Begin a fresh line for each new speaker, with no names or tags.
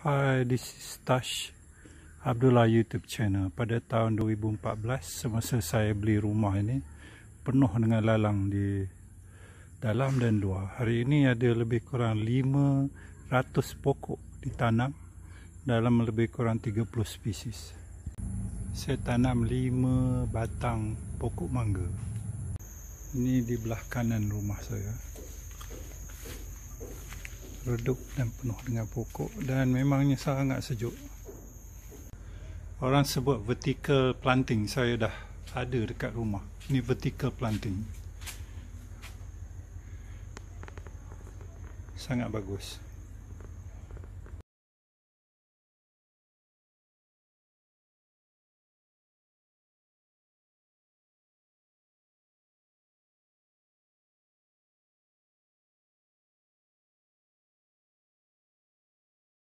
Hi, this is Tash Abdullah YouTube channel. Pada tahun 2014 semasa saya beli rumah ini penuh dengan lalang di dalam dan luar. Hari ini ada lebih kurang 500 pokok ditanam dalam lebih kurang 30 spesies. Saya tanam 5 batang pokok mangga. Ini di belah kanan rumah saya redup dan penuh dengan pokok dan memangnya sangat sejuk orang sebut vertical planting saya dah ada dekat rumah ni vertical planting sangat bagus